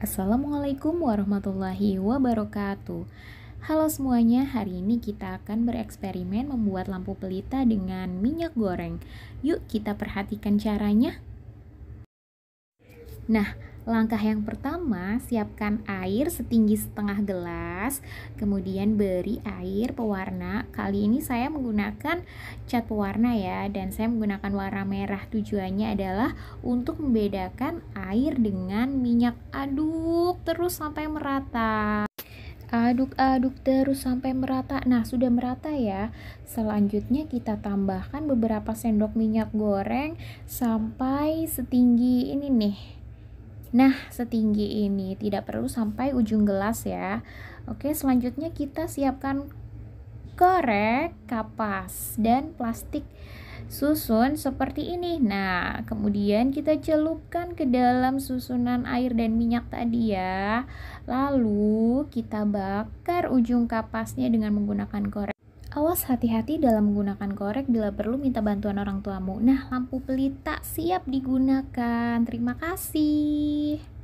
Assalamualaikum warahmatullahi wabarakatuh. Halo semuanya, hari ini kita akan bereksperimen membuat lampu pelita dengan minyak goreng. Yuk, kita perhatikan caranya. Nah, langkah yang pertama, siapkan air setinggi setengah gelas, kemudian beri air pewarna. Kali ini saya menggunakan cat pewarna ya, dan saya menggunakan warna merah. Tujuannya adalah untuk membedakan air dengan minyak. Aduk terus sampai merata aduk-aduk terus sampai merata. Nah, sudah merata ya. Selanjutnya kita tambahkan beberapa sendok minyak goreng sampai setinggi ini nih. Nah, setinggi ini tidak perlu sampai ujung gelas ya. Oke, selanjutnya kita siapkan korek, kapas, dan plastik susun seperti ini. Nah, kemudian kita celupkan ke dalam susunan air dan minyak tadi ya. Lalu kita bakar ujung kapasnya dengan menggunakan korek. Awas hati-hati dalam menggunakan korek bila perlu minta bantuan orang tuamu. Nah, lampu pelita siap digunakan. Terima kasih.